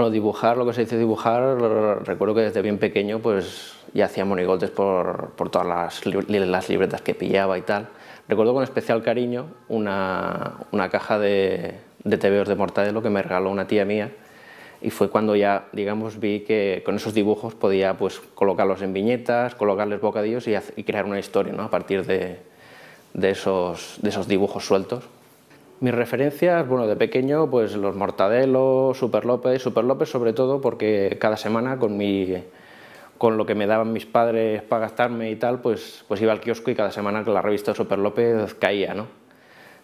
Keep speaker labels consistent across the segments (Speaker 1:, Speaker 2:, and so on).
Speaker 1: Bueno, dibujar, lo que se dice dibujar, recuerdo que desde bien pequeño pues ya hacía monigotes por, todas las, las, libretas que pillaba y tal. Recuerdo con especial cariño una, caja de, de TVOs de Mortadelo que me regaló una tía mía y fue cuando ya, digamos, vi que con esos dibujos podía pues colocarlos en viñetas, colocarles bocadillos y, y crear una historia ¿no? a partir de, esos, de esos dibujos sueltos. Mis referencias, bueno, de pequeño, pues los Mortadelos, Super López, Super López sobre todo porque cada semana con mi con lo que me daban mis padres para gastarme y tal, pues, pues iba al kiosco y cada semana la revista Super López caía, ¿no?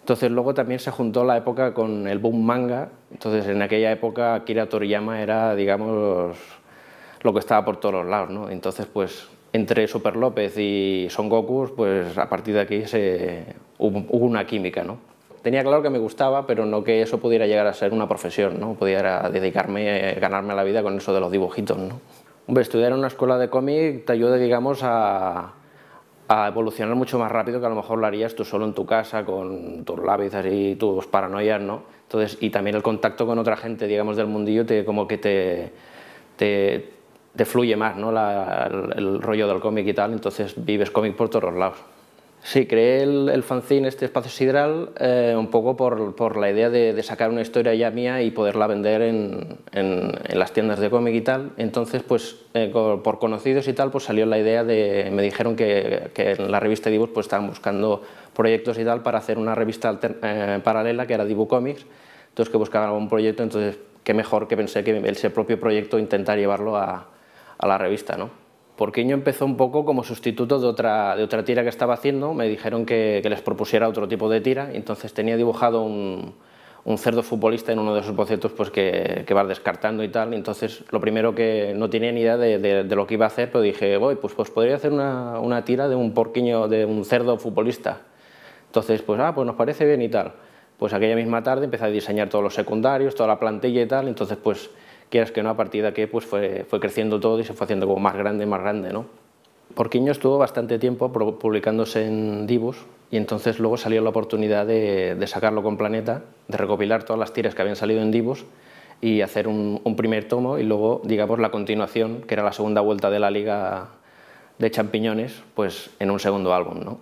Speaker 1: Entonces luego también se juntó la época con el boom manga, entonces en aquella época Akira Toriyama era, digamos, lo que estaba por todos los lados, ¿no? Entonces pues entre Super López y Son Goku, pues a partir de aquí se, hubo una química, ¿no? tenía claro que me gustaba, pero no que eso pudiera llegar a ser una profesión, ¿no? Pudiera dedicarme, ganarme la vida con eso de los dibujitos, ¿no? Hombre, estudiar en una escuela de cómic te ayuda, digamos, a, evolucionar mucho más rápido que a lo mejor lo harías tú solo en tu casa, con tus lápices y tus paranoias, ¿no? Entonces, y también el contacto con otra gente, digamos, del mundillo, te, como que te, te, fluye más, ¿no? el, el, rollo del cómic y tal, entonces vives cómic por todos lados. Sí, creé el, el fanzine, este espacio sidral, eh, un poco por, la idea de, sacar una historia ya mía y poderla vender en, las tiendas de cómic y tal. Entonces, pues eh, por conocidos y tal, pues salió la idea de, me dijeron que, en la revista Dibu pues estaban buscando proyectos y tal para hacer una revista eh, paralela que era Dibu Comics, entonces que buscaban algún proyecto, entonces qué mejor que pensé que ese propio proyecto intentar llevarlo a, a la revista, ¿no? Porquiño empezó un poco como sustituto de otra, de otra tira que estaba haciendo, me dijeron que, les propusiera otro tipo de tira, entonces tenía dibujado un, cerdo futbolista en uno de esos bocetos pues, que, va descartando y tal, entonces lo primero que no tenía ni idea de, lo que iba a hacer, pero dije, voy, pues, pues podría hacer una, tira de un porquiño, de un cerdo futbolista. Entonces, pues, ah, pues nos parece bien y tal. Pues aquella misma tarde empecé a diseñar todos los secundarios, toda la plantilla y tal, entonces pues quieras que no, a partir de pues fue, creciendo todo y se fue haciendo como más grande, más grande, ¿no? Porquiño estuvo bastante tiempo publicándose en Divus y entonces luego salió la oportunidad de, sacarlo con Planeta, de recopilar todas las tiras que habían salido en Divus y hacer un, un, primer tomo y luego, digamos, la continuación, que era la segunda vuelta de la Liga de Champiñones, pues en un segundo álbum, ¿no?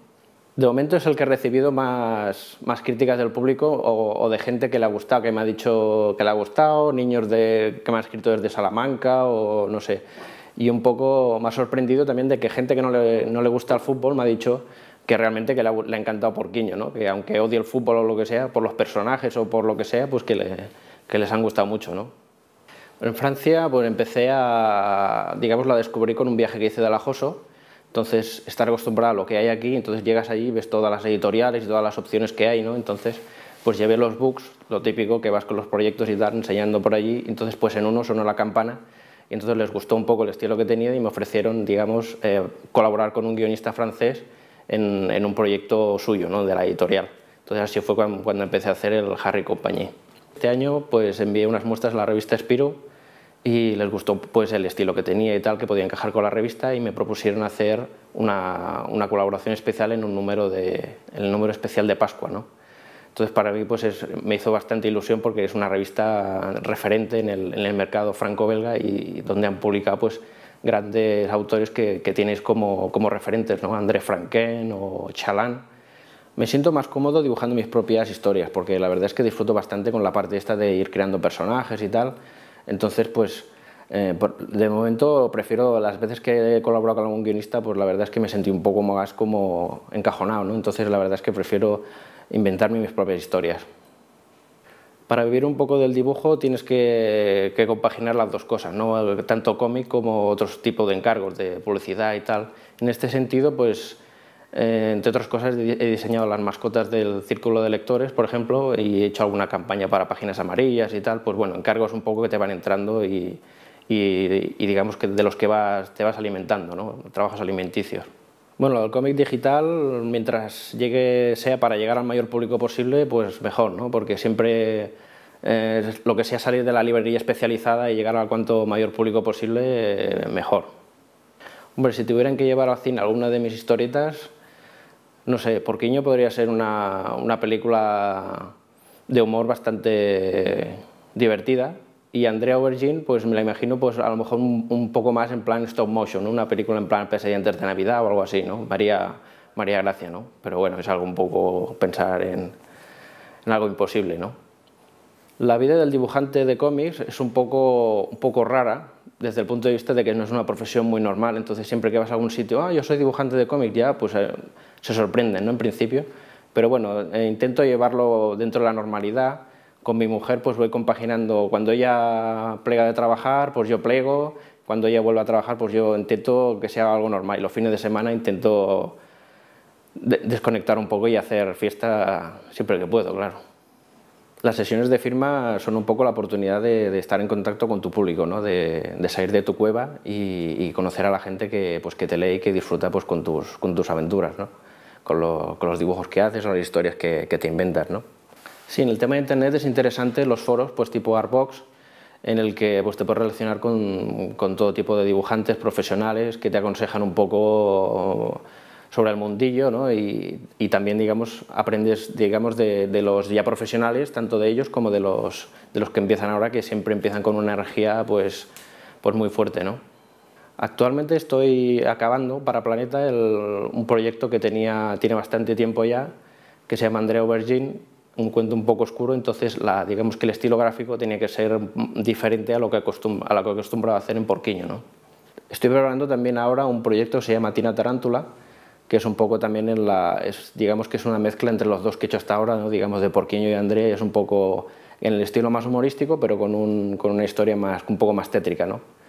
Speaker 1: De momento es el que he recibido más, más críticas del público o, de gente que le ha gustado, que me ha dicho que le ha gustado, niños que me han escrito desde Salamanca o no sé. Y un poco más sorprendido también de que gente que no le, gusta el fútbol me ha dicho que realmente que le, ha, encantado Porquiño, ¿no? que aunque odie el fútbol o lo que sea, por los personajes o por lo que sea, pues que, le, les han gustado mucho. En Francia pues empecé a, digamos, la descubrí con un viaje que hice de Alajoso, entonces, estar acostumbrado a lo que hay aquí, entonces llegas allí, ves todas las editoriales y todas las opciones que hay, ¿no? Entonces, pues llevé los books, lo típico que vas con los proyectos y tal, enseñando por allí, entonces pues en uno sonó la campana, y entonces les gustó un poco el estilo que tenía y me ofrecieron, digamos, eh, colaborar con un guionista francés en, un proyecto suyo, ¿no? De la editorial. Entonces así fue cuando, empecé a hacer el Harry Company. Este año pues envié unas muestras a la revista Spiro, y les gustó pues el estilo que tenía y tal, que podía encajar con la revista y me propusieron hacer una, una colaboración especial en un número de, el número especial de Pascua, ¿no? Entonces para mí pues me hizo bastante ilusión porque es una revista referente en el, en el mercado franco-belga y, donde han publicado pues grandes autores que, que tienes como, como, referentes, ¿no? André Franquin o Chalán. Me siento más cómodo dibujando mis propias historias porque la verdad es que disfruto bastante con la parte esta de ir creando personajes y tal entonces, pues, eh, de momento prefiero, las veces que he colaborado con algún guionista, pues la verdad es que me sentí un poco más como encajonado, ¿no? Entonces, la verdad es que prefiero inventarme mis propias historias. Para vivir un poco del dibujo tienes que, compaginar las dos cosas, ¿no? tanto cómic como otros tipo de encargos de publicidad y tal. En este sentido, pues eh, entre otras cosas, he diseñado las mascotas del círculo de lectores, por ejemplo, y he hecho alguna campaña para páginas amarillas y tal. Pues bueno, encargos un poco que te van entrando y, digamos que de los que vas, te vas alimentando, ¿no? Trabajos alimenticios. Bueno, el cómic digital, mientras llegue, sea para llegar al mayor público posible, pues mejor, ¿no? Porque siempre eh, lo que sea salir de la librería especializada y llegar al cuanto mayor público posible, eh, mejor. Hombre, si tuvieran que llevar al cine alguna de mis historietas, no sé, Porquiño podría ser una, película de humor bastante divertida. Y Andrea Aubergine, pues me la imagino, pues a lo mejor un, poco más en plan stop motion, una película en plan Pesadillas de Navidad o algo así, ¿no? María, María Gracia, ¿no? Pero bueno, es algo un poco pensar en, en algo imposible, ¿no? La vida del dibujante de cómics es un poco, un poco rara desde el punto de vista de que no es una profesión muy normal, entonces siempre que vas a algún sitio, ah, yo soy dibujante de cómics, ya, pues eh, se sorprenden, ¿no? En principio, pero bueno, eh, intento llevarlo dentro de la normalidad, con mi mujer pues voy compaginando, cuando ella plega de trabajar, pues yo plego, cuando ella vuelve a trabajar, pues yo intento que sea algo normal, y los fines de semana intento desconectar un poco y hacer fiesta siempre que puedo, claro las sesiones de firma son un poco la oportunidad de, estar en contacto con tu público, ¿no? de, salir de tu cueva y, conocer a la gente que, pues, que te lee y que disfruta pues, con, tus, con tus aventuras, ¿no? con, los dibujos que haces o las historias que, te inventas. ¿no? Sí, en el tema de Internet es interesante los foros pues, tipo Artbox, en el que pues, te puedes relacionar con, con todo tipo de dibujantes profesionales que te aconsejan un poco sobre el mundillo y, también digamos, aprendes digamos, de, los ya profesionales, tanto de ellos como de los, de los que empiezan ahora, que siempre empiezan con una energía pues, pues muy fuerte. ¿no? Actualmente estoy acabando para Planeta un proyecto que tenía, tiene bastante tiempo ya, que se llama Andrea Virgin, un cuento un poco oscuro, entonces la, digamos que el estilo gráfico tenía que ser diferente a lo que, a lo que acostumbraba hacer en Porquiño. Estoy preparando también ahora un proyecto que se llama Tina Tarántula, que es un poco también en la, digamos que es una mezcla entre los dos que he hecho hasta ahora, ¿no? digamos de Porquiño y Andrea, es un poco en el estilo más humorístico, pero con, con una historia más, un poco más tétrica. ¿no?